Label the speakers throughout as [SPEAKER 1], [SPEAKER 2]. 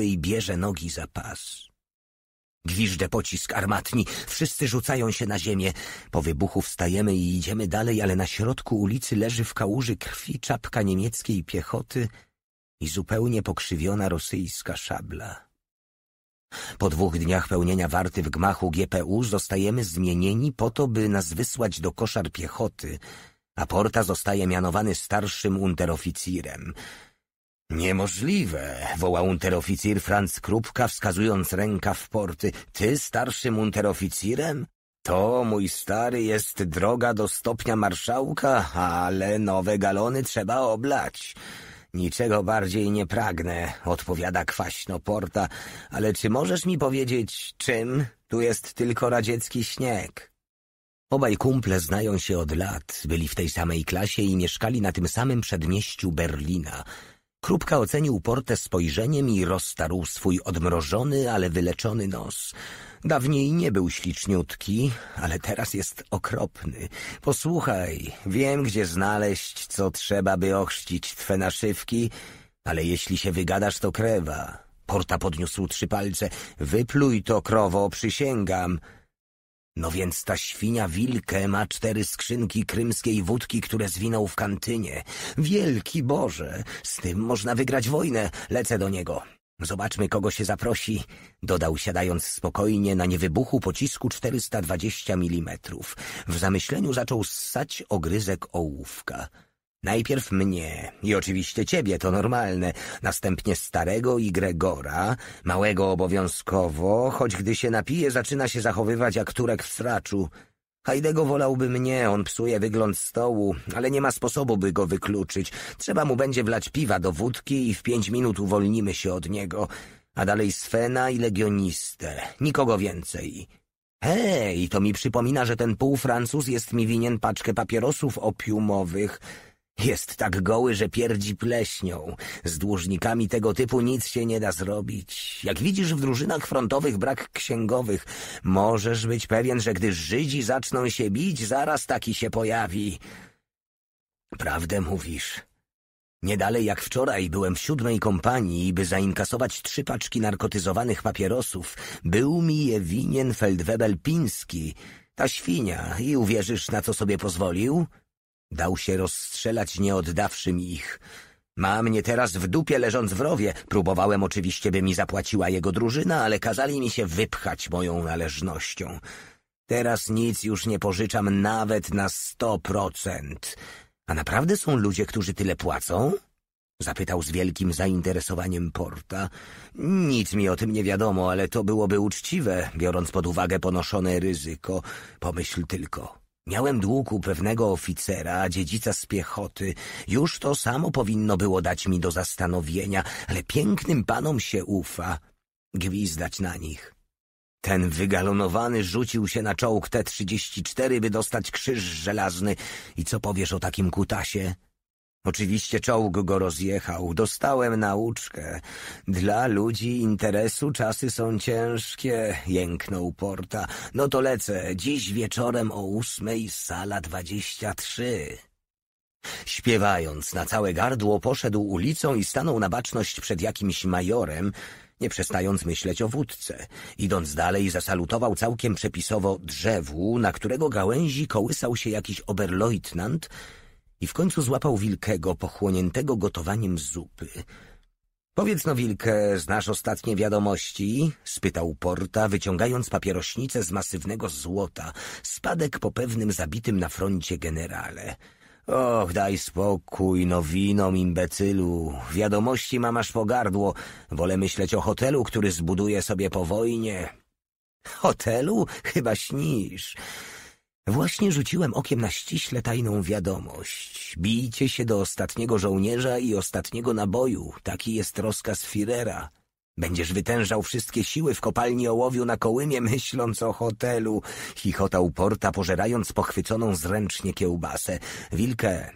[SPEAKER 1] i bierze nogi za pas. Gwiżdże pocisk armatni, wszyscy rzucają się na ziemię. Po wybuchu wstajemy i idziemy dalej, ale na środku ulicy leży w kałuży krwi czapka niemieckiej piechoty i zupełnie pokrzywiona rosyjska szabla. Po dwóch dniach pełnienia warty w gmachu GPU zostajemy zmienieni po to, by nas wysłać do koszar piechoty, a Porta zostaje mianowany starszym unteroficirem. Niemożliwe, wołał unteroficir Franz Krupka, wskazując ręka w porty. Ty starszym unteroficirem? To, mój stary, jest droga do stopnia marszałka, ale nowe galony trzeba oblać. Niczego bardziej nie pragnę, odpowiada kwaśno Porta, ale czy możesz mi powiedzieć, czym? Tu jest tylko radziecki śnieg. Obaj kumple znają się od lat, byli w tej samej klasie i mieszkali na tym samym przedmieściu Berlina. Krupka ocenił Portę spojrzeniem i roztarł swój odmrożony, ale wyleczony nos. Dawniej nie był śliczniutki, ale teraz jest okropny. Posłuchaj, wiem, gdzie znaleźć, co trzeba, by ochrzcić twe naszywki, ale jeśli się wygadasz, to krewa. Porta podniósł trzy palce. Wypluj to, krowo, przysięgam. No więc ta świnia Wilke ma cztery skrzynki krymskiej wódki, które zwinął w kantynie. Wielki Boże, z tym można wygrać wojnę. Lecę do niego. Zobaczmy, kogo się zaprosi, dodał siadając spokojnie na niewybuchu pocisku 420 mm. W zamyśleniu zaczął ssać ogryzek ołówka. Najpierw mnie i oczywiście ciebie, to normalne, następnie starego i Gregora, małego obowiązkowo, choć gdy się napije zaczyna się zachowywać jak turek w sraczu. Hajdego wolałby mnie, on psuje wygląd stołu, ale nie ma sposobu, by go wykluczyć. Trzeba mu będzie wlać piwa do wódki i w pięć minut uwolnimy się od niego. A dalej Svena i legionistę, nikogo więcej. Hej, to mi przypomina, że ten półfrancuz jest mi winien paczkę papierosów opiumowych. Jest tak goły, że pierdzi pleśnią. Z dłużnikami tego typu nic się nie da zrobić. Jak widzisz w drużynach frontowych brak księgowych, możesz być pewien, że gdy Żydzi zaczną się bić, zaraz taki się pojawi. Prawdę mówisz. Niedalej, jak wczoraj byłem w siódmej kompanii, by zainkasować trzy paczki narkotyzowanych papierosów. Był mi je winien Feldwebel Piński, ta świnia, i uwierzysz, na co sobie pozwolił? Dał się rozstrzelać, nie oddawszy mi ich. Ma mnie teraz w dupie leżąc w rowie. Próbowałem oczywiście, by mi zapłaciła jego drużyna, ale kazali mi się wypchać moją należnością. Teraz nic już nie pożyczam nawet na sto procent. A naprawdę są ludzie, którzy tyle płacą? Zapytał z wielkim zainteresowaniem Porta. Nic mi o tym nie wiadomo, ale to byłoby uczciwe, biorąc pod uwagę ponoszone ryzyko. Pomyśl tylko. Miałem dług u pewnego oficera, dziedzica z piechoty. Już to samo powinno było dać mi do zastanowienia, ale pięknym panom się ufa. Gwizdać na nich. Ten wygalonowany rzucił się na czołg T-34, by dostać krzyż żelazny. I co powiesz o takim kutasie? Oczywiście czołg go rozjechał, dostałem nauczkę. Dla ludzi interesu czasy są ciężkie, jęknął Porta. No to lecę, dziś wieczorem o ósmej, sala dwadzieścia trzy. Śpiewając na całe gardło, poszedł ulicą i stanął na baczność przed jakimś majorem, nie przestając myśleć o wódce. Idąc dalej, zasalutował całkiem przepisowo drzewu, na którego gałęzi kołysał się jakiś oberleutnant, i w końcu złapał Wilkego, pochłoniętego gotowaniem zupy. Powiedz no, Wilkę, znasz ostatnie wiadomości? spytał Porta, wyciągając papierośnicę z masywnego złota, spadek po pewnym zabitym na froncie generale. Och, daj spokój, nowinom, imbecylu. Wiadomości mam aż po gardło. Wolę myśleć o hotelu, który zbuduję sobie po wojnie. Hotelu? Chyba śnisz. Właśnie rzuciłem okiem na ściśle tajną wiadomość. Bijcie się do ostatniego żołnierza i ostatniego naboju. Taki jest rozkaz Firera. Będziesz wytężał wszystkie siły w kopalni ołowiu na kołymie, myśląc o hotelu. Chichotał Porta, pożerając pochwyconą zręcznie kiełbasę. Wilkę,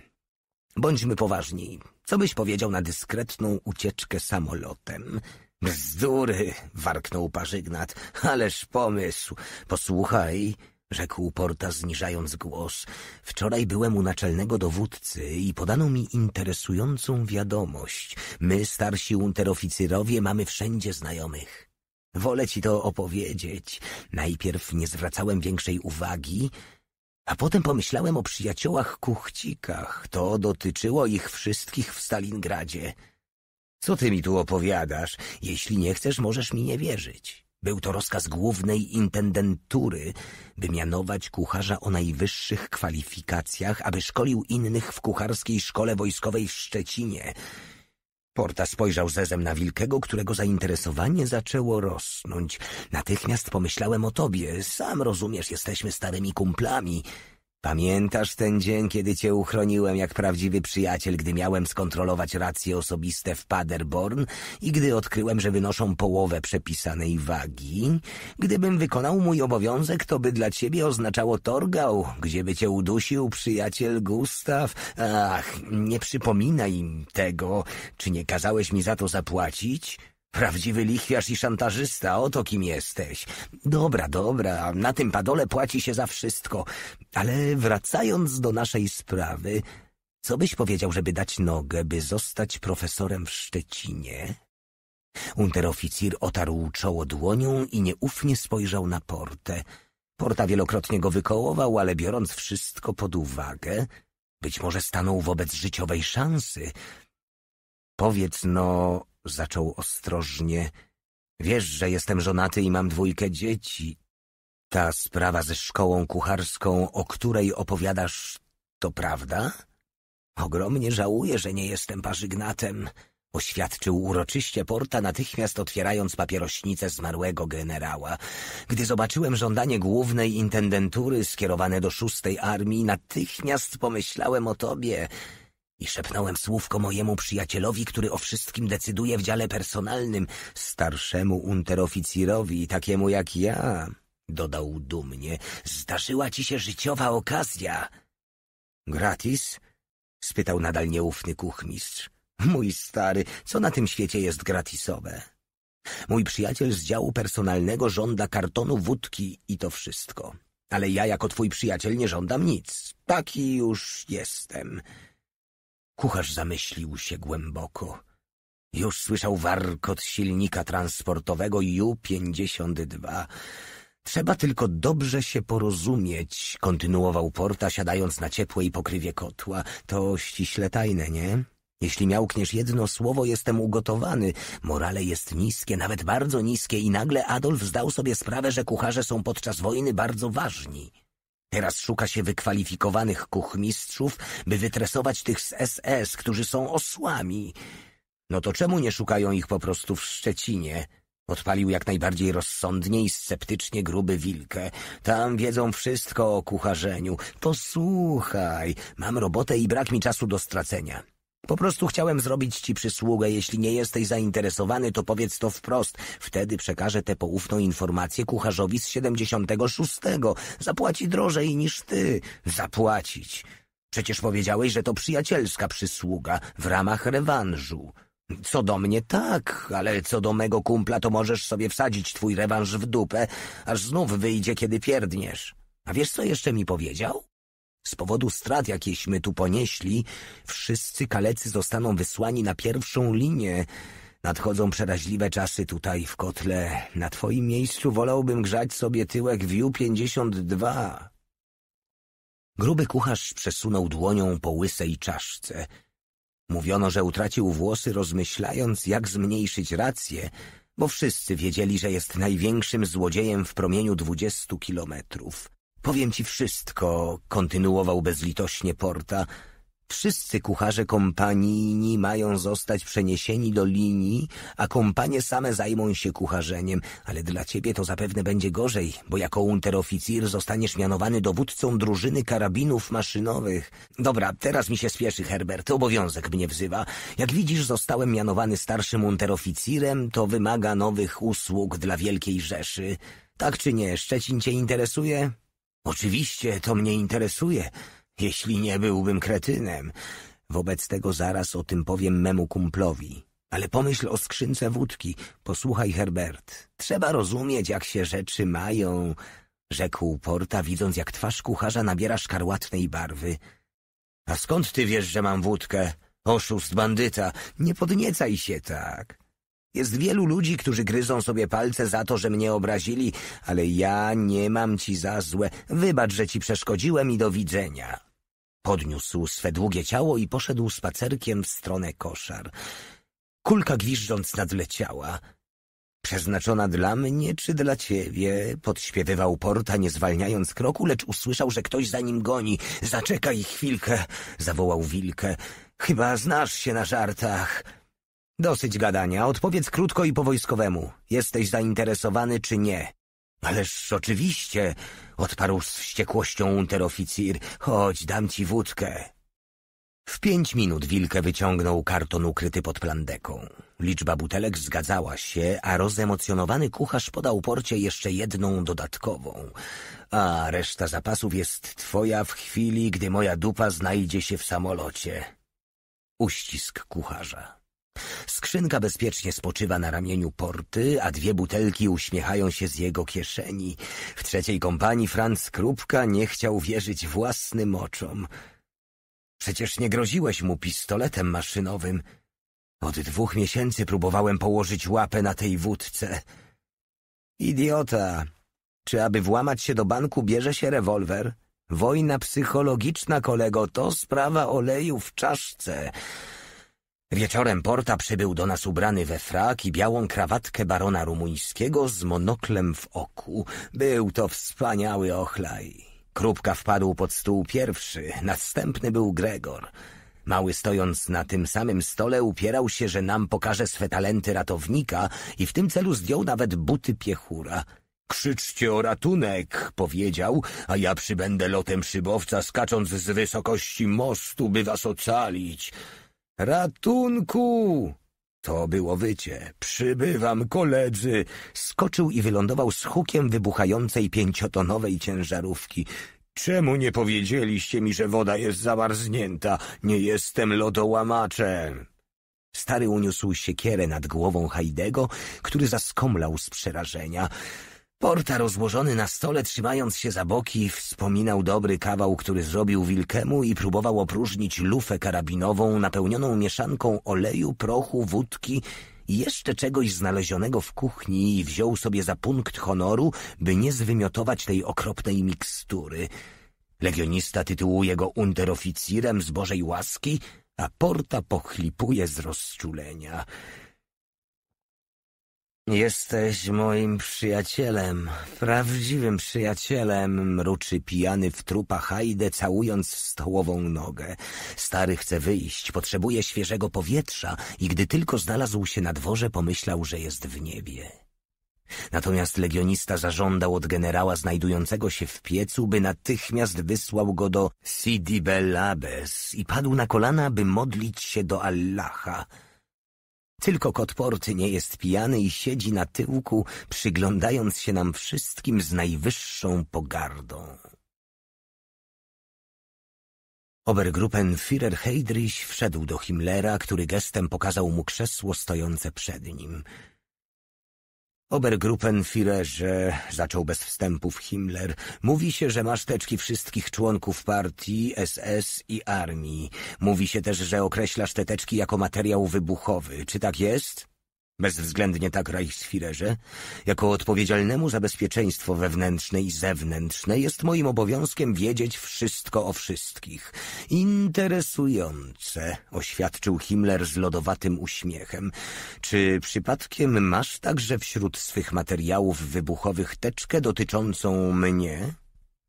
[SPEAKER 1] bądźmy poważni. Co byś powiedział na dyskretną ucieczkę samolotem? Bzdury, warknął Parzygnat. Ależ pomysł. Posłuchaj rzekł Porta zniżając głos. Wczoraj byłem u naczelnego dowódcy i podano mi interesującą wiadomość. My, starsi unteroficerowie, mamy wszędzie znajomych. Wolę ci to opowiedzieć. Najpierw nie zwracałem większej uwagi, a potem pomyślałem o przyjaciołach kuchcikach. To dotyczyło ich wszystkich w Stalingradzie. Co ty mi tu opowiadasz? Jeśli nie chcesz, możesz mi nie wierzyć. Był to rozkaz głównej intendentury, by mianować kucharza o najwyższych kwalifikacjach, aby szkolił innych w kucharskiej szkole wojskowej w Szczecinie. Porta spojrzał zezem na Wilkiego, którego zainteresowanie zaczęło rosnąć. Natychmiast pomyślałem o tobie. Sam rozumiesz, jesteśmy starymi kumplami. Pamiętasz ten dzień, kiedy cię uchroniłem jak prawdziwy przyjaciel, gdy miałem skontrolować racje osobiste w Paderborn i gdy odkryłem, że wynoszą połowę przepisanej wagi? Gdybym wykonał mój obowiązek, to by dla ciebie oznaczało torgał, gdzieby cię udusił przyjaciel Gustaw. Ach, nie przypominaj im tego. Czy nie kazałeś mi za to zapłacić? Prawdziwy lichwiarz i szantażysta, oto kim jesteś. Dobra, dobra, na tym padole płaci się za wszystko. Ale wracając do naszej sprawy, co byś powiedział, żeby dać nogę, by zostać profesorem w Szczecinie? Unteroficir otarł czoło dłonią i nieufnie spojrzał na Portę. Porta wielokrotnie go wykołował, ale biorąc wszystko pod uwagę, być może stanął wobec życiowej szansy. Powiedz no, Zaczął ostrożnie. Wiesz, że jestem żonaty i mam dwójkę dzieci. Ta sprawa ze szkołą kucharską, o której opowiadasz, to prawda? Ogromnie żałuję, że nie jestem parzygnatem, oświadczył uroczyście Porta, natychmiast otwierając papierośnicę zmarłego generała. Gdy zobaczyłem żądanie głównej intendentury skierowane do szóstej armii, natychmiast pomyślałem o tobie. I szepnąłem słówko mojemu przyjacielowi, który o wszystkim decyduje w dziale personalnym, starszemu unteroficerowi, takiemu jak ja, dodał dumnie. Zdarzyła ci się życiowa okazja. Gratis? spytał nadal nieufny kuchmistrz. Mój stary, co na tym świecie jest gratisowe? Mój przyjaciel z działu personalnego żąda kartonu wódki i to wszystko. Ale ja jako twój przyjaciel nie żądam nic. Taki już jestem. Kucharz zamyślił się głęboko. Już słyszał warkot silnika transportowego U-52. Trzeba tylko dobrze się porozumieć, kontynuował Porta, siadając na ciepłej pokrywie kotła. To ściśle tajne, nie? Jeśli miałkniesz jedno słowo, jestem ugotowany. Morale jest niskie, nawet bardzo niskie i nagle Adolf zdał sobie sprawę, że kucharze są podczas wojny bardzo ważni. Teraz szuka się wykwalifikowanych kuchmistrzów, by wytresować tych z SS, którzy są osłami. No to czemu nie szukają ich po prostu w Szczecinie? Odpalił jak najbardziej rozsądnie i sceptycznie gruby wilkę. Tam wiedzą wszystko o kucharzeniu. Posłuchaj, mam robotę i brak mi czasu do stracenia. Po prostu chciałem zrobić ci przysługę. Jeśli nie jesteś zainteresowany, to powiedz to wprost. Wtedy przekażę tę poufną informację kucharzowi z 76. Zapłaci drożej niż ty. Zapłacić. Przecież powiedziałeś, że to przyjacielska przysługa w ramach rewanżu. Co do mnie tak, ale co do mego kumpla to możesz sobie wsadzić twój rewanż w dupę, aż znów wyjdzie, kiedy pierdniesz. A wiesz, co jeszcze mi powiedział? Z powodu strat, jakieśmy tu ponieśli, wszyscy kalecy zostaną wysłani na pierwszą linię. Nadchodzą przeraźliwe czasy tutaj w kotle. Na twoim miejscu wolałbym grzać sobie tyłek View 52. Gruby kucharz przesunął dłonią po łysej czaszce. Mówiono, że utracił włosy, rozmyślając, jak zmniejszyć rację, bo wszyscy wiedzieli, że jest największym złodziejem w promieniu dwudziestu kilometrów. Powiem ci wszystko, kontynuował bezlitośnie Porta. Wszyscy kucharze kompanii mają zostać przeniesieni do linii, a kompanie same zajmą się kucharzeniem, ale dla ciebie to zapewne będzie gorzej, bo jako unteroficir zostaniesz mianowany dowódcą drużyny karabinów maszynowych. Dobra, teraz mi się spieszy, Herbert, obowiązek mnie wzywa. Jak widzisz, zostałem mianowany starszym unteroficirem, to wymaga nowych usług dla Wielkiej Rzeszy. Tak czy nie, Szczecin cię interesuje? Oczywiście to mnie interesuje, jeśli nie byłbym kretynem. Wobec tego zaraz o tym powiem memu kumplowi. Ale pomyśl o skrzynce wódki. Posłuchaj, Herbert. Trzeba rozumieć, jak się rzeczy mają, rzekł Porta, widząc, jak twarz kucharza nabiera szkarłatnej barwy. A skąd ty wiesz, że mam wódkę? Oszust, bandyta, nie podniecaj się tak. Jest wielu ludzi, którzy gryzą sobie palce za to, że mnie obrazili, ale ja nie mam ci za złe. Wybacz, że ci przeszkodziłem i do widzenia. Podniósł swe długie ciało i poszedł spacerkiem w stronę koszar. Kulka gwiżdżąc nadleciała. Przeznaczona dla mnie czy dla ciebie? Podśpiewywał Porta, nie zwalniając kroku, lecz usłyszał, że ktoś za nim goni. Zaczekaj chwilkę, zawołał Wilkę. Chyba znasz się na żartach. Dosyć gadania, odpowiedz krótko i po wojskowemu. Jesteś zainteresowany czy nie? Ależ oczywiście, odparł z wściekłością unteroficir. Chodź, dam ci wódkę. W pięć minut Wilke wyciągnął karton ukryty pod plandeką. Liczba butelek zgadzała się, a rozemocjonowany kucharz podał porcie jeszcze jedną dodatkową. A reszta zapasów jest twoja w chwili, gdy moja dupa znajdzie się w samolocie. Uścisk kucharza. Skrzynka bezpiecznie spoczywa na ramieniu porty, a dwie butelki uśmiechają się z jego kieszeni. W trzeciej kompanii Franz Krupka nie chciał wierzyć własnym oczom. Przecież nie groziłeś mu pistoletem maszynowym. Od dwóch miesięcy próbowałem położyć łapę na tej wódce. Idiota! Czy aby włamać się do banku bierze się rewolwer? Wojna psychologiczna, kolego, to sprawa oleju w czaszce. Wieczorem Porta przybył do nas ubrany we frak i białą krawatkę barona rumuńskiego z monoklem w oku. Był to wspaniały ochlaj. Krupka wpadł pod stół pierwszy, następny był Gregor. Mały stojąc na tym samym stole upierał się, że nam pokaże swe talenty ratownika i w tym celu zdjął nawet buty piechura. Krzyczcie o ratunek, powiedział, a ja przybędę lotem szybowca, skacząc z wysokości mostu, by was ocalić. Ratunku! To było wycie. Przybywam, koledzy! Skoczył i wylądował z hukiem wybuchającej pięciotonowej ciężarówki. Czemu nie powiedzieliście mi, że woda jest zamarznięta? Nie jestem lodołamaczem. Stary uniósł siekierę nad głową Hajdego, który zaskomlał z przerażenia. Porta rozłożony na stole, trzymając się za boki, wspominał dobry kawał, który zrobił Wilkemu i próbował opróżnić lufę karabinową napełnioną mieszanką oleju, prochu, wódki i jeszcze czegoś znalezionego w kuchni i wziął sobie za punkt honoru, by nie zwymiotować tej okropnej mikstury. Legionista tytułuje go underoficirem z Bożej łaski, a Porta pochlipuje z rozczulenia. Jesteś moim przyjacielem, prawdziwym przyjacielem, mruczy pijany w trupa hajdę, całując stołową nogę. Stary chce wyjść, potrzebuje świeżego powietrza i gdy tylko znalazł się na dworze, pomyślał, że jest w niebie. Natomiast legionista zażądał od generała znajdującego się w piecu, by natychmiast wysłał go do Sidi Bel i padł na kolana, by modlić się do Allaha – tylko kotporty nie jest pijany i siedzi na tyłku, przyglądając się nam wszystkim z najwyższą pogardą. Obergruppenführer Heydrich wszedł do Himmlera, który gestem pokazał mu krzesło stojące przed nim – Obergruppenführerze, zaczął bez wstępów Himmler, mówi się, że masz teczki wszystkich członków partii, SS i armii. Mówi się też, że określasz te teczki jako materiał wybuchowy. Czy tak jest? bezwzględnie tak Reichsführerze, jako odpowiedzialnemu za bezpieczeństwo wewnętrzne i zewnętrzne jest moim obowiązkiem wiedzieć wszystko o wszystkich. Interesujące, oświadczył Himmler z lodowatym uśmiechem. Czy przypadkiem masz także wśród swych materiałów wybuchowych teczkę dotyczącą mnie?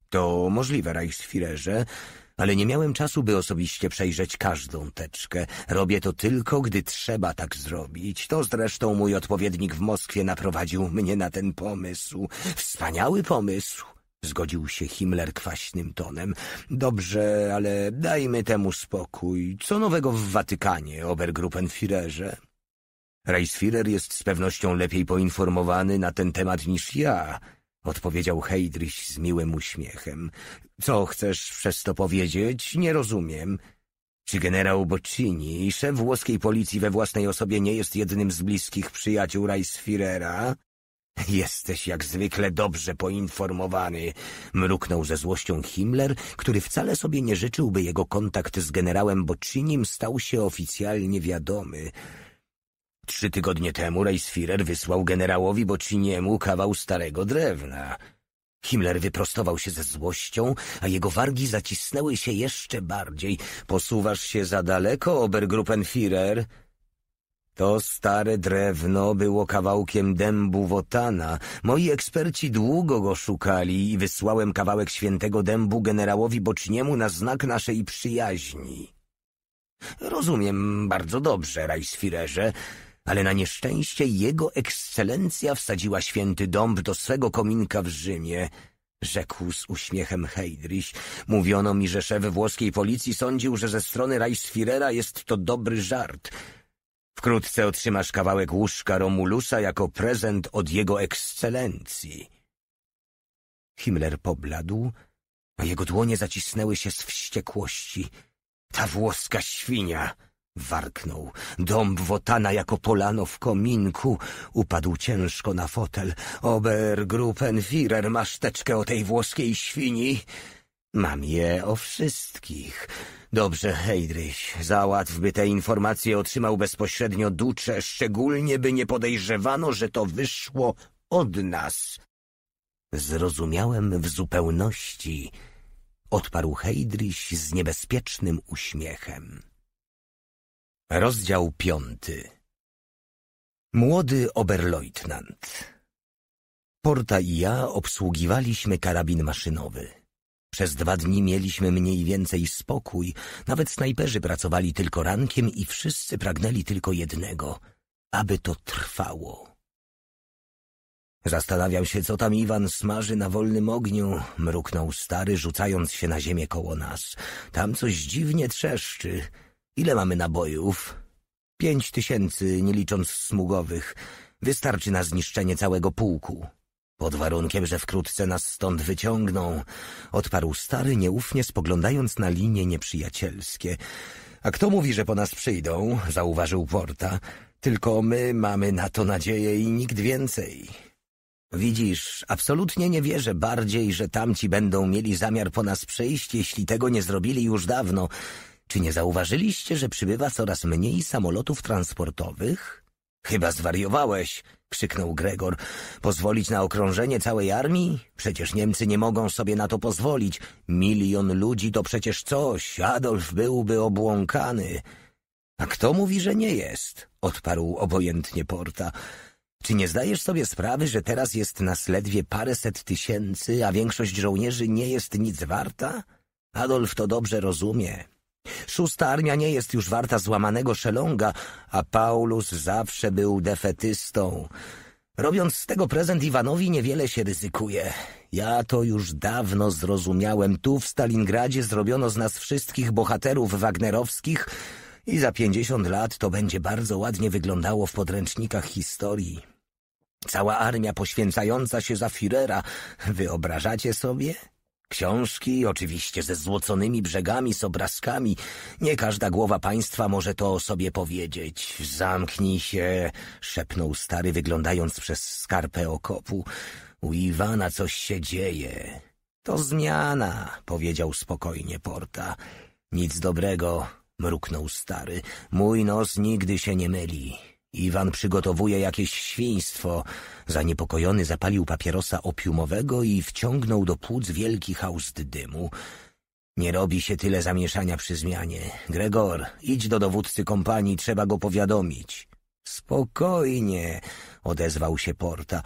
[SPEAKER 1] To możliwe, Reichsführerze, ale nie miałem czasu, by osobiście przejrzeć każdą teczkę. Robię to tylko, gdy trzeba tak zrobić. To zresztą mój odpowiednik w Moskwie naprowadził mnie na ten pomysł. Wspaniały pomysł. Zgodził się Himmler kwaśnym tonem. Dobrze, ale dajmy temu spokój. Co nowego w Watykanie, Obergruppenführerze? Reichsführer jest z pewnością lepiej poinformowany na ten temat niż ja odpowiedział Heydrich z miłym uśmiechem. Co chcesz przez to powiedzieć? Nie rozumiem. Czy generał Boccini, szef włoskiej policji we własnej osobie, nie jest jednym z bliskich przyjaciół Reichsfirera? Jesteś jak zwykle dobrze poinformowany, mruknął ze złością Himmler, który wcale sobie nie życzył, by jego kontakt z generałem Boccinim stał się oficjalnie wiadomy. Trzy tygodnie temu Reichsfirer wysłał generałowi Bociniemu kawał starego drewna. Himmler wyprostował się ze złością, a jego wargi zacisnęły się jeszcze bardziej. Posuwasz się za daleko, Obergruppenführer? To stare drewno było kawałkiem dębu Wotana. Moi eksperci długo go szukali i wysłałem kawałek świętego dębu generałowi Boczniemu na znak naszej przyjaźni. Rozumiem bardzo dobrze, Reichsfirerze, ale na nieszczęście jego ekscelencja wsadziła święty dąb do swego kominka w Rzymie, rzekł z uśmiechem Heydrich. Mówiono mi, że szef włoskiej policji sądził, że ze strony Reichsfirera jest to dobry żart. Wkrótce otrzymasz kawałek łóżka Romulusa jako prezent od jego ekscelencji. Himmler pobladł, a jego dłonie zacisnęły się z wściekłości. Ta włoska świnia! Warknął. Dąb Wotana jako polano w kominku. Upadł ciężko na fotel. Obergruppenfirer, masz teczkę o tej włoskiej świni? Mam je o wszystkich. Dobrze, Heydrich. załatw, by te informacje otrzymał bezpośrednio Ducze, szczególnie by nie podejrzewano, że to wyszło od nas. Zrozumiałem w zupełności, odparł Heydrich z niebezpiecznym uśmiechem. Rozdział piąty Młody oberleutnant Porta i ja obsługiwaliśmy karabin maszynowy. Przez dwa dni mieliśmy mniej więcej spokój, nawet snajperzy pracowali tylko rankiem i wszyscy pragnęli tylko jednego, aby to trwało. Zastanawiam się, co tam Iwan smaży na wolnym ogniu, mruknął stary, rzucając się na ziemię koło nas. Tam coś dziwnie trzeszczy. Ile mamy nabojów? Pięć tysięcy, nie licząc smugowych. Wystarczy na zniszczenie całego pułku. Pod warunkiem, że wkrótce nas stąd wyciągną, odparł stary, nieufnie spoglądając na linie nieprzyjacielskie. A kto mówi, że po nas przyjdą? zauważył Porta. Tylko my mamy na to nadzieję i nikt więcej. Widzisz, absolutnie nie wierzę bardziej, że tamci będą mieli zamiar po nas przyjść, jeśli tego nie zrobili już dawno. Czy nie zauważyliście, że przybywa coraz mniej samolotów transportowych? Chyba zwariowałeś, krzyknął Gregor. Pozwolić na okrążenie całej armii? Przecież Niemcy nie mogą sobie na to pozwolić. Milion ludzi to przecież coś. Adolf byłby obłąkany. A kto mówi, że nie jest? odparł obojętnie Porta. Czy nie zdajesz sobie sprawy, że teraz jest nas ledwie paręset tysięcy, a większość żołnierzy nie jest nic warta? Adolf to dobrze rozumie. Szósta armia nie jest już warta złamanego szelonga, a Paulus zawsze był defetystą. Robiąc z tego prezent Iwanowi niewiele się ryzykuje. Ja to już dawno zrozumiałem. Tu w Stalingradzie zrobiono z nas wszystkich bohaterów wagnerowskich i za pięćdziesiąt lat to będzie bardzo ładnie wyglądało w podręcznikach historii. Cała armia poświęcająca się za Firera, wyobrażacie sobie? Książki, oczywiście ze złoconymi brzegami, z obrazkami. Nie każda głowa państwa może to o sobie powiedzieć. Zamknij się, szepnął stary, wyglądając przez skarpę okopu. U Iwana coś się dzieje. To zmiana, powiedział spokojnie Porta. Nic dobrego, mruknął stary. Mój nos nigdy się nie myli. Iwan przygotowuje jakieś świństwo. Zaniepokojony zapalił papierosa opiumowego i wciągnął do płuc wielki haust dymu. Nie robi się tyle zamieszania przy zmianie. Gregor, idź do dowódcy kompanii, trzeba go powiadomić. Spokojnie, odezwał się Porta.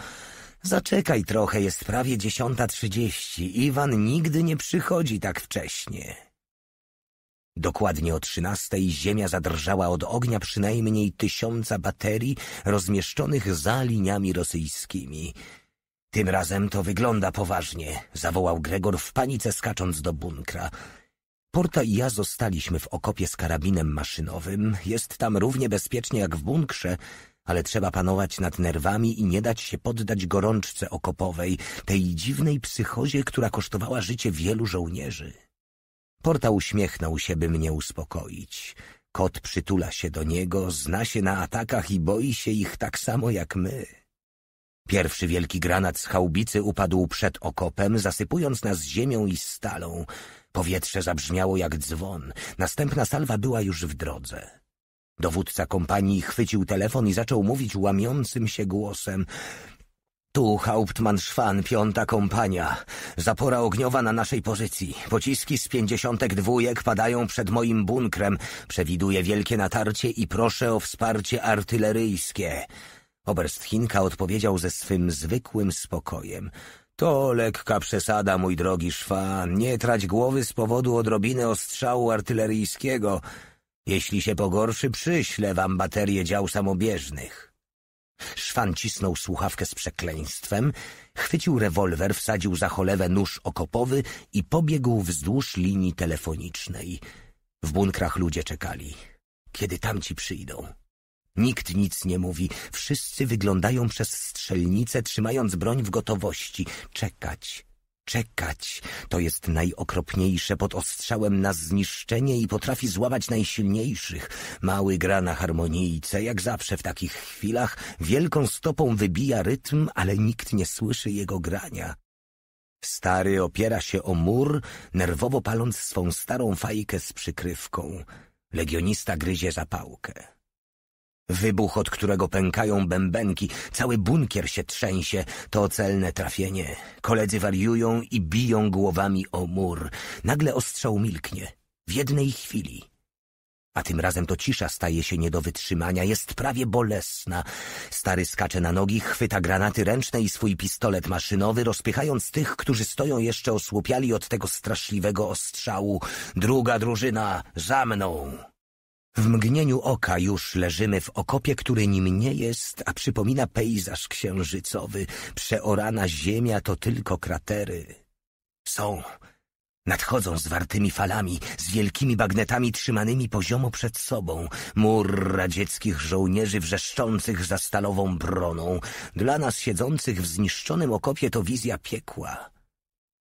[SPEAKER 1] Zaczekaj trochę, jest prawie dziesiąta trzydzieści. Iwan nigdy nie przychodzi tak wcześnie. Dokładnie o trzynastej ziemia zadrżała od ognia przynajmniej tysiąca baterii rozmieszczonych za liniami rosyjskimi. Tym razem to wygląda poważnie, zawołał Gregor w panice skacząc do bunkra. Porta i ja zostaliśmy w okopie z karabinem maszynowym. Jest tam równie bezpiecznie jak w bunkrze, ale trzeba panować nad nerwami i nie dać się poddać gorączce okopowej, tej dziwnej psychozie, która kosztowała życie wielu żołnierzy. Porta uśmiechnął się, by mnie uspokoić. Kot przytula się do niego, zna się na atakach i boi się ich tak samo jak my. Pierwszy wielki granat z chałbicy upadł przed okopem, zasypując nas ziemią i stalą. Powietrze zabrzmiało jak dzwon. Następna salwa była już w drodze. Dowódca kompanii chwycił telefon i zaczął mówić łamiącym się głosem. Tu Hauptmann Szwan, piąta kompania. Zapora ogniowa na naszej pozycji. Pociski z pięćdziesiątek dwójek padają przed moim bunkrem. Przewiduję wielkie natarcie i proszę o wsparcie artyleryjskie. Oberst Chinka odpowiedział ze swym zwykłym spokojem. To lekka przesada, mój drogi Szwan. Nie trać głowy z powodu odrobiny ostrzału artyleryjskiego. Jeśli się pogorszy, przyślę wam baterię dział samobieżnych. Szwan cisnął słuchawkę z przekleństwem, chwycił rewolwer, wsadził za cholewę nóż okopowy i pobiegł wzdłuż linii telefonicznej. W bunkrach ludzie czekali. Kiedy tamci przyjdą? Nikt nic nie mówi. Wszyscy wyglądają przez strzelnicę, trzymając broń w gotowości. Czekać Czekać to jest najokropniejsze pod ostrzałem na zniszczenie i potrafi złamać najsilniejszych. Mały gra na harmonijce, jak zawsze w takich chwilach, wielką stopą wybija rytm, ale nikt nie słyszy jego grania. Stary opiera się o mur, nerwowo paląc swą starą fajkę z przykrywką. Legionista gryzie zapałkę. Wybuch, od którego pękają bębenki, cały bunkier się trzęsie, to celne trafienie. Koledzy wariują i biją głowami o mur. Nagle ostrzał milknie, w jednej chwili. A tym razem to cisza staje się nie do wytrzymania, jest prawie bolesna. Stary skacze na nogi, chwyta granaty ręczne i swój pistolet maszynowy, rozpychając tych, którzy stoją jeszcze osłupiali od tego straszliwego ostrzału. Druga drużyna, za mną! W mgnieniu oka już leżymy w okopie, który nim nie jest, a przypomina pejzaż księżycowy. Przeorana ziemia to tylko kratery. Są. Nadchodzą zwartymi falami, z wielkimi bagnetami trzymanymi poziomo przed sobą. Mur radzieckich żołnierzy wrzeszczących za stalową broną. Dla nas siedzących w zniszczonym okopie to wizja piekła.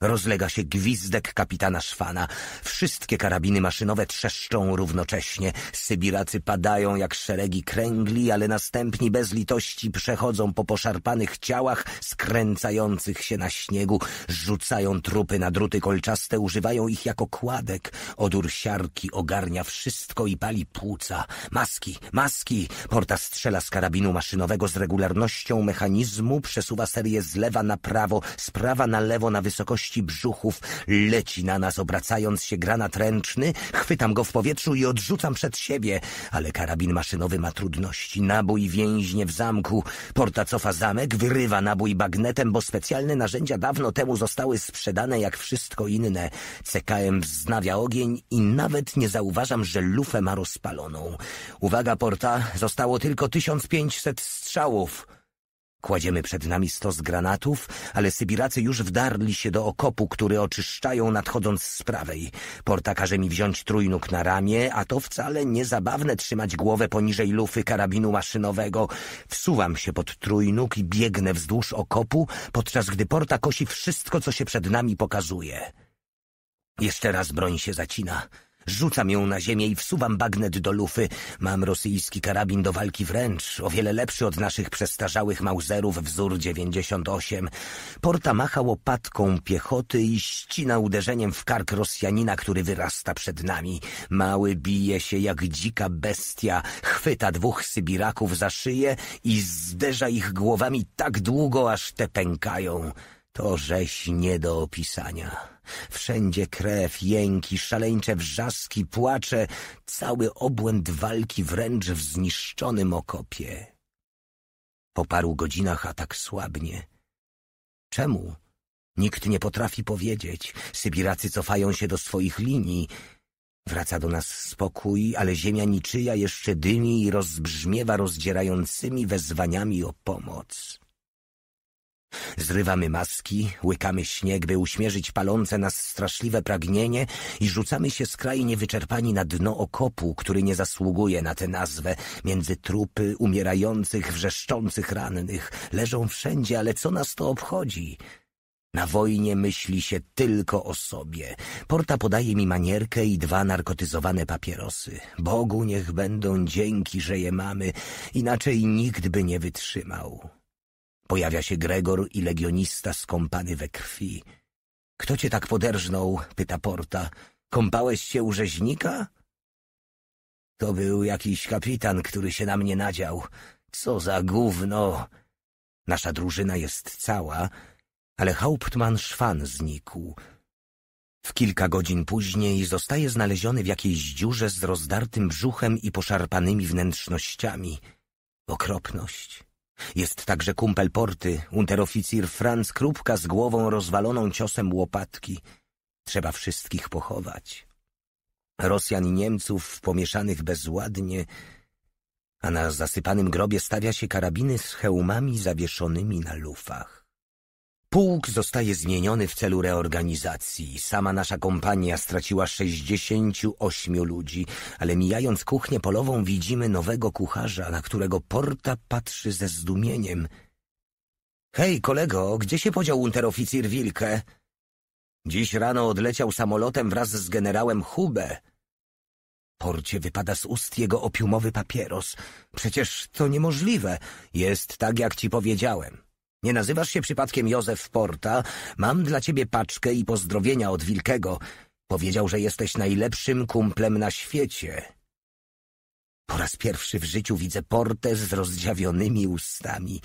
[SPEAKER 1] Rozlega się gwizdek kapitana Szwana. Wszystkie karabiny maszynowe trzeszczą równocześnie. Sybiracy padają jak szeregi kręgli, ale następni bez litości przechodzą po poszarpanych ciałach skręcających się na śniegu. Rzucają trupy na druty kolczaste, używają ich jako kładek. Odór siarki ogarnia wszystko i pali płuca. Maski, maski! Porta strzela z karabinu maszynowego z regularnością mechanizmu, przesuwa serię z lewa na prawo, z prawa na lewo na wysokości brzuchów leci na nas, obracając się granat ręczny. Chwytam go w powietrzu i odrzucam przed siebie, ale karabin maszynowy ma trudności. Nabój więźnie w zamku. Porta cofa zamek, wyrywa nabój bagnetem, bo specjalne narzędzia dawno temu zostały sprzedane jak wszystko inne. CKM wznawia ogień i nawet nie zauważam, że lufę ma rozpaloną. Uwaga, Porta, zostało tylko 1500 strzałów. Kładziemy przed nami stos granatów, ale Sybiracy już wdarli się do okopu, który oczyszczają nadchodząc z prawej. Porta każe mi wziąć trójnóg na ramię, a to wcale nie zabawne trzymać głowę poniżej lufy karabinu maszynowego. Wsuwam się pod trójnóg i biegnę wzdłuż okopu, podczas gdy Porta kosi wszystko, co się przed nami pokazuje. Jeszcze raz broń się zacina. Rzucam ją na ziemię i wsuwam bagnet do lufy. Mam rosyjski karabin do walki wręcz, o wiele lepszy od naszych przestarzałych mauzerów wzór 98. Porta macha łopatką piechoty i ścina uderzeniem w kark Rosjanina, który wyrasta przed nami. Mały bije się jak dzika bestia, chwyta dwóch Sybiraków za szyję i zderza ich głowami tak długo, aż te pękają. To rzeź nie do opisania. Wszędzie krew, jęki, szaleńcze wrzaski, płacze, cały obłęd walki wręcz w zniszczonym okopie. Po paru godzinach atak słabnie. Czemu? Nikt nie potrafi powiedzieć. Sybiracy cofają się do swoich linii. Wraca do nas spokój, ale ziemia niczyja jeszcze dymi i rozbrzmiewa rozdzierającymi wezwaniami o pomoc. Zrywamy maski, łykamy śnieg, by uśmierzyć palące nas straszliwe pragnienie i rzucamy się skrajnie wyczerpani na dno okopu, który nie zasługuje na tę nazwę. Między trupy umierających, wrzeszczących rannych leżą wszędzie, ale co nas to obchodzi? Na wojnie myśli się tylko o sobie. Porta podaje mi manierkę i dwa narkotyzowane papierosy. Bogu niech będą dzięki, że je mamy, inaczej nikt by nie wytrzymał. Pojawia się Gregor i legionista skąpany we krwi. Kto cię tak poderżnął? pyta Porta. Kąpałeś się u rzeźnika? To był jakiś kapitan, który się na mnie nadział. Co za gówno! Nasza drużyna jest cała, ale Hauptmann Szwan znikł. W kilka godzin później zostaje znaleziony w jakiejś dziurze z rozdartym brzuchem i poszarpanymi wnętrznościami. Okropność. Jest także kumpel porty, unteroficir Franz Krupka z głową rozwaloną ciosem łopatki. Trzeba wszystkich pochować. Rosjan i Niemców pomieszanych bezładnie, a na zasypanym grobie stawia się karabiny z hełmami zawieszonymi na lufach. Pułk zostaje zmieniony w celu reorganizacji. Sama nasza kompania straciła 68 ludzi, ale mijając kuchnię polową widzimy nowego kucharza, na którego Porta patrzy ze zdumieniem. Hej, kolego, gdzie się podział unteroficir Wilke? Dziś rano odleciał samolotem wraz z generałem Hube. Porcie wypada z ust jego opiumowy papieros. Przecież to niemożliwe. Jest tak, jak ci powiedziałem. Nie nazywasz się przypadkiem Józef Porta? Mam dla ciebie paczkę i pozdrowienia od Wilkego. Powiedział, że jesteś najlepszym kumplem na świecie. Po raz pierwszy w życiu widzę Portę z rozdziawionymi ustami.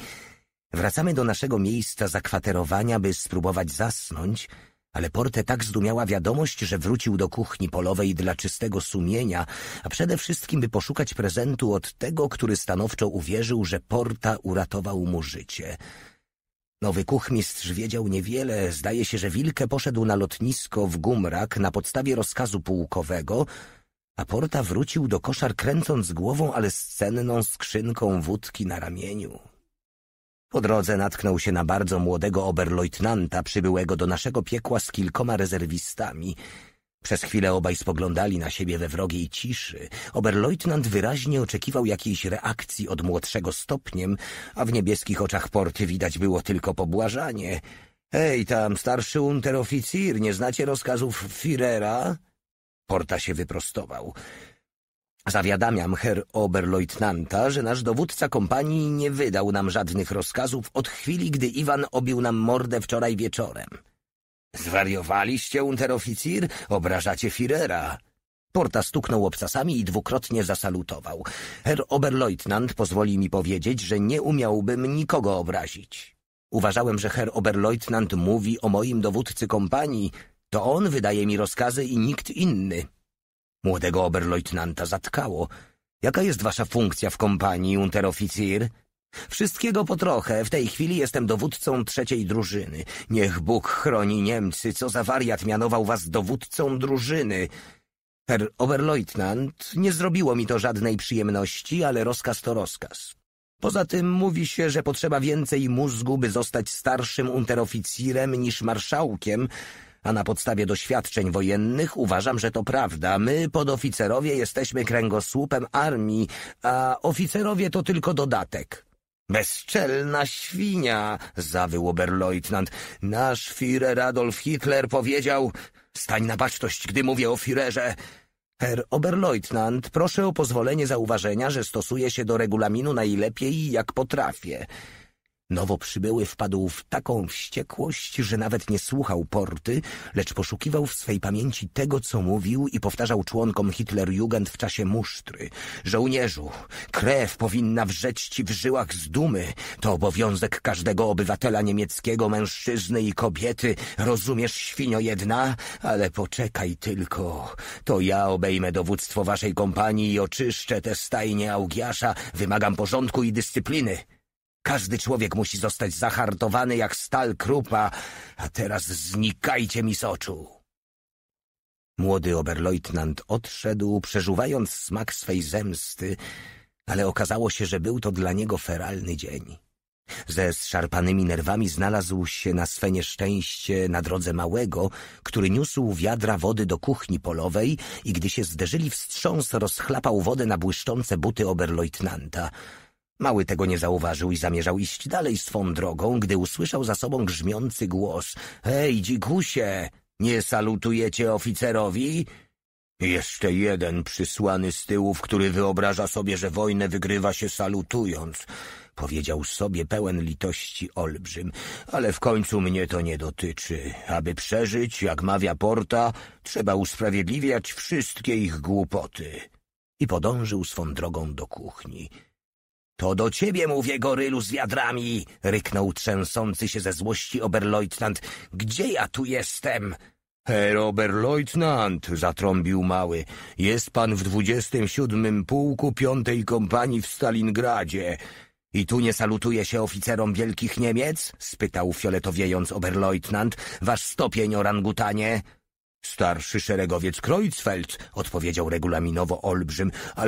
[SPEAKER 1] Wracamy do naszego miejsca zakwaterowania, by spróbować zasnąć, ale Portę tak zdumiała wiadomość, że wrócił do kuchni polowej dla czystego sumienia, a przede wszystkim by poszukać prezentu od tego, który stanowczo uwierzył, że Porta uratował mu życie. Nowy kuchmistrz wiedział niewiele. Zdaje się, że Wilke poszedł na lotnisko w Gumrak na podstawie rozkazu pułkowego, a Porta wrócił do koszar kręcąc głową, ale z cenną skrzynką wódki na ramieniu. Po drodze natknął się na bardzo młodego oberleutnanta przybyłego do naszego piekła z kilkoma rezerwistami – przez chwilę obaj spoglądali na siebie we wrogiej ciszy. Oberleutnant wyraźnie oczekiwał jakiejś reakcji od młodszego stopniem, a w niebieskich oczach porty widać było tylko pobłażanie. Ej tam, starszy unteroficir, nie znacie rozkazów Firera? Porta się wyprostował. Zawiadamiam Herr Oberleutnanta, że nasz dowódca kompanii nie wydał nam żadnych rozkazów od chwili, gdy Iwan obił nam mordę wczoraj wieczorem. Zwariowaliście, unteroficir? Obrażacie Firera. Porta stuknął obcasami i dwukrotnie zasalutował. Herr Oberleutnant pozwoli mi powiedzieć, że nie umiałbym nikogo obrazić. Uważałem, że Herr Oberleutnant mówi o moim dowódcy kompanii. To on wydaje mi rozkazy i nikt inny. Młodego Oberleutnanta zatkało. Jaka jest wasza funkcja w kompanii, unteroficir? Wszystkiego po trochę. W tej chwili jestem dowódcą trzeciej drużyny. Niech Bóg chroni Niemcy. Co za wariat mianował was dowódcą drużyny? Herr Oberleutnant, nie zrobiło mi to żadnej przyjemności, ale rozkaz to rozkaz. Poza tym mówi się, że potrzeba więcej mózgu, by zostać starszym unteroficirem niż marszałkiem, a na podstawie doświadczeń wojennych uważam, że to prawda. My, podoficerowie, jesteśmy kręgosłupem armii, a oficerowie to tylko dodatek. Bezczelna świnia, zawył oberleutnant. Nasz Führer Adolf Hitler powiedział... Stań na baczność, gdy mówię o Führerze. Herr Oberleutnant, proszę o pozwolenie zauważenia, że stosuję się do regulaminu najlepiej, jak potrafię. Nowo przybyły wpadł w taką wściekłość, że nawet nie słuchał porty, lecz poszukiwał w swej pamięci tego, co mówił i powtarzał członkom Hitlerjugend w czasie musztry. Żołnierzu, krew powinna wrzeć ci w żyłach z dumy. To obowiązek każdego obywatela niemieckiego, mężczyzny i kobiety. Rozumiesz, świnio jedna? Ale poczekaj tylko. To ja obejmę dowództwo waszej kompanii i oczyszczę te stajnie Augiasza. Wymagam porządku i dyscypliny. Każdy człowiek musi zostać zahartowany jak stal krupa, a teraz znikajcie mi z oczu. Młody oberleutnant odszedł, przeżuwając smak swej zemsty, ale okazało się, że był to dla niego feralny dzień. Ze zszarpanymi nerwami znalazł się na swe nieszczęście na drodze małego, który niósł wiadra wody do kuchni polowej i gdy się zderzyli wstrząs, rozchlapał wodę na błyszczące buty oberleutnanta – Mały tego nie zauważył i zamierzał iść dalej swą drogą, gdy usłyszał za sobą grzmiący głos. Hej, dzikusie, nie salutujecie oficerowi? Jeszcze jeden przysłany z tyłów, który wyobraża sobie, że wojnę wygrywa się salutując, powiedział sobie pełen litości olbrzym, ale w końcu mnie to nie dotyczy. Aby przeżyć, jak mawia Porta, trzeba usprawiedliwiać wszystkie ich głupoty. I podążył swą drogą do kuchni. To do ciebie mówię, gorylu z wiadrami! ryknął trzęsący się ze złości oberleutnant. Gdzie ja tu jestem? Herr Oberleutnant, zatrąbił mały, jest pan w dwudziestym siódmym pułku piątej kompanii w Stalingradzie. I tu nie salutuje się oficerom Wielkich Niemiec? spytał fioletowiejąc oberleutnant. Wasz stopień, orangutanie? Starszy szeregowiec Kreuzfeld, odpowiedział regulaminowo olbrzym, ale